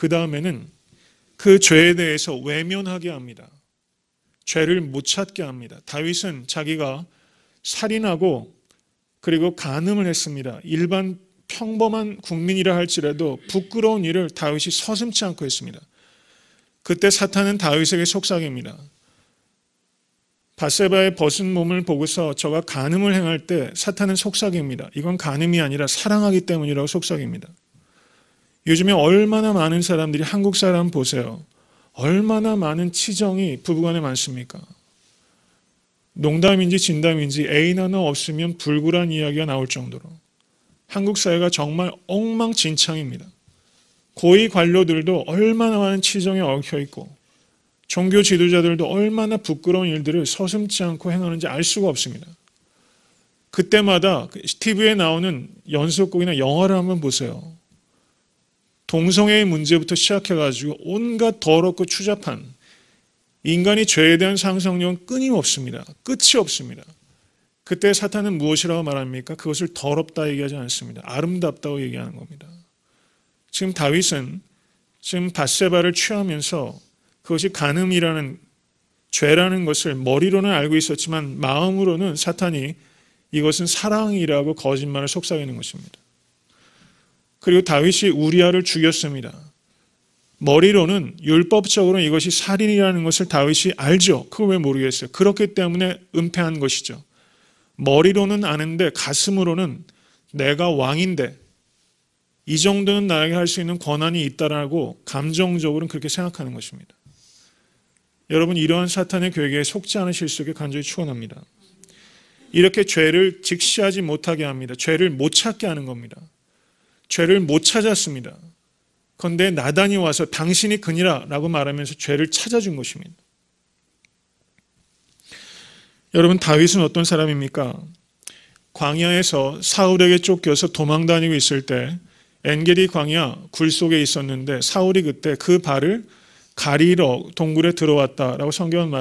그 다음에는 그 죄에 대해서 외면하게 합니다. 죄를 못 찾게 합니다. 다윗은 자기가 살인하고 그리고 간음을 했습니다. 일반 평범한 국민이라 할지라도 부끄러운 일을 다윗이 서슴지 않고 했습니다. 그때 사탄은 다윗에게 속삭입니다. 바세바의 벗은 몸을 보고서 저가 간음을 행할 때 사탄은 속삭입니다. 이건 간음이 아니라 사랑하기 때문이라고 속삭입니다. 요즘에 얼마나 많은 사람들이 한국 사람 보세요. 얼마나 많은 치정이 부부간에 많습니까? 농담인지 진담인지 애인 하나 없으면 불굴한 이야기가 나올 정도로 한국 사회가 정말 엉망진창입니다. 고위 관료들도 얼마나 많은 치정에 얽혀 있고 종교 지도자들도 얼마나 부끄러운 일들을 서슴지 않고 행하는지 알 수가 없습니다. 그때마다 TV에 그 나오는 연속곡이나 영화를 한번 보세요. 동성애의 문제부터 시작해가지고 온갖 더럽고 추잡한 인간이 죄에 대한 상상력은 끊임없습니다. 끝이 없습니다. 그때 사탄은 무엇이라고 말합니까? 그것을 더럽다 얘기하지 않습니다. 아름답다고 얘기하는 겁니다. 지금 다윗은 지금 바세바를 취하면서 그것이 간음이라는 죄라는 것을 머리로는 알고 있었지만 마음으로는 사탄이 이것은 사랑이라고 거짓말을 속삭이는 것입니다. 그리고 다윗이 우리아를 죽였습니다. 머리로는 율법적으로 이것이 살인이라는 것을 다윗이 알죠. 그걸 왜 모르겠어요. 그렇기 때문에 은폐한 것이죠. 머리로는 아는데 가슴으로는 내가 왕인데 이 정도는 나에게 할 수 있는 권한이 있다라고 감정적으로는 그렇게 생각하는 것입니다. 여러분 이러한 사탄의 괴계에 속지 않으실 수 있게 간절히 추원합니다. 이렇게 죄를 직시하지 못하게 합니다. 죄를 못 찾게 하는 겁니다. 죄를 못 찾았습니다. 그런데 나단이 와서 당신이 그니라 라고 말하면서 죄를 찾아준 것입니다. 여러분 다윗은 어떤 사람입니까? 광야에서 사울에게 쫓겨서 도망다니고 있을 때 엔게디 광야 굴 속에 있었는데 사울이 그때 그 발을 가리러 동굴에 들어왔다라고 성경은 말합니다.